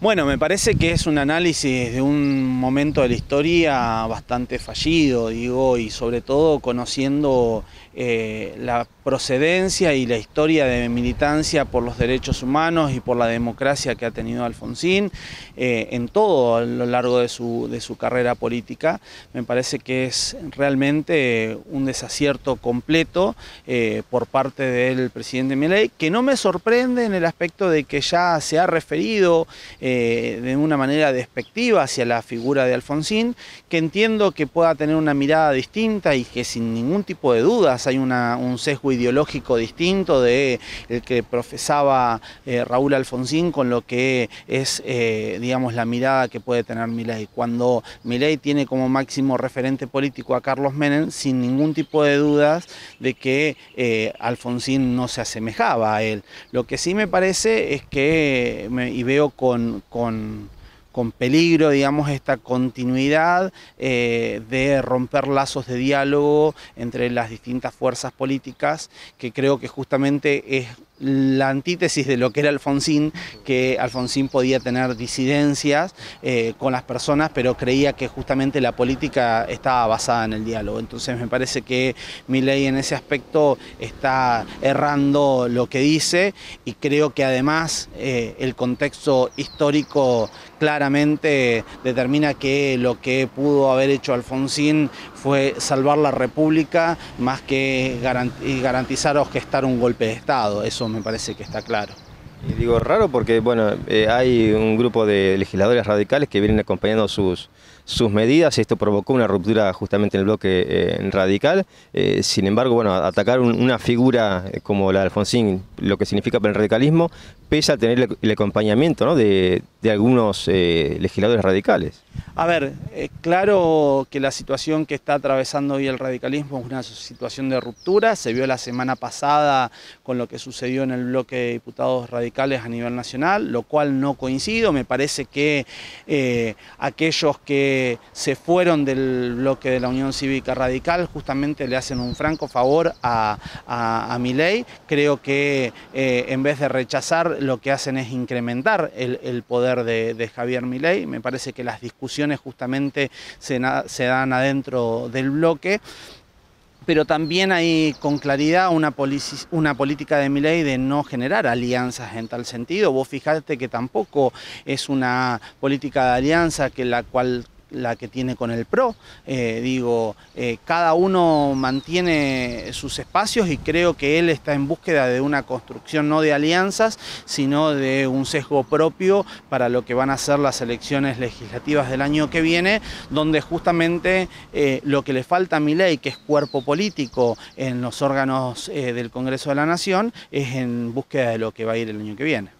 Bueno, me parece que es un análisis de un momento de la historia bastante fallido, digo, y sobre todo conociendo eh, la procedencia y la historia de militancia por los derechos humanos y por la democracia que ha tenido Alfonsín eh, en todo a lo largo de su, carrera política. Me parece que es realmente un desacierto completo eh, por parte del presidente Milei, que no me sorprende en el aspecto de que ya se ha referido eh, de una manera despectiva hacia la figura de Alfonsín, que entiendo que pueda tener una mirada distinta y que sin ningún tipo de dudas hay un sesgo ideológico distinto de el que profesaba eh, Raúl Alfonsín con lo que es, eh, digamos, la mirada que puede tener Milei. Cuando Milei tiene como máximo referente político a Carlos Menem, sin ningún tipo de dudas de que Alfonsín no se asemejaba a él. Lo que sí me parece es que, y veo con con, peligro, digamos, esta continuidad eh, de romper lazos de diálogo entre las distintas fuerzas políticas, que creo que justamente es la antítesis de lo que era Alfonsín, que Alfonsín podía tener disidencias eh, con las personas, pero creía que justamente la política estaba basada en el diálogo. Entonces me parece que mi ley en ese aspecto está errando lo que dice y creo que además eh, el contexto histórico claramente determina que lo que pudo haber hecho Alfonsín fue salvar la República más que garantizar o gestar un golpe de Estado. Eso me parece que está claro. Y digo raro porque bueno, eh, hay un grupo de legisladores radicales que vienen acompañando sus, sus medidas, esto provocó una ruptura justamente en el bloque eh, radical, eh, sin embargo, bueno, atacar una figura como la de Alfonsín, lo que significa para el radicalismo, pese a tener el, acompañamiento de, algunos eh, legisladores radicales. A ver, claro que la situación que está atravesando hoy el radicalismo es una situación de ruptura, se vio la semana pasada con lo que sucedió en el bloque de diputados radicales a nivel nacional, lo cual no coincido, me parece que eh, aquellos que se fueron del bloque de la Unión Cívica Radical justamente le hacen un franco favor a, a mi ley, creo que eh, en vez de rechazar lo que hacen es incrementar el, poder de, Javier Milei. Me parece que las discusiones justamente se, dan adentro del bloque pero también hay con claridad una, una política de Milei de no generar alianzas en tal sentido. Vos fijate que tampoco es una política de alianza que la cual la que tiene con el PRO. Eh, digo, eh, cada uno mantiene sus espacios y creo que él está en búsqueda de una construcción no de alianzas, sino de un sesgo propio para lo que van a ser las elecciones legislativas del año que viene, donde justamente eh, lo que le falta a mi ley, que es cuerpo político en los órganos del Congreso de la Nación, es en búsqueda de lo que va a ir el año que viene.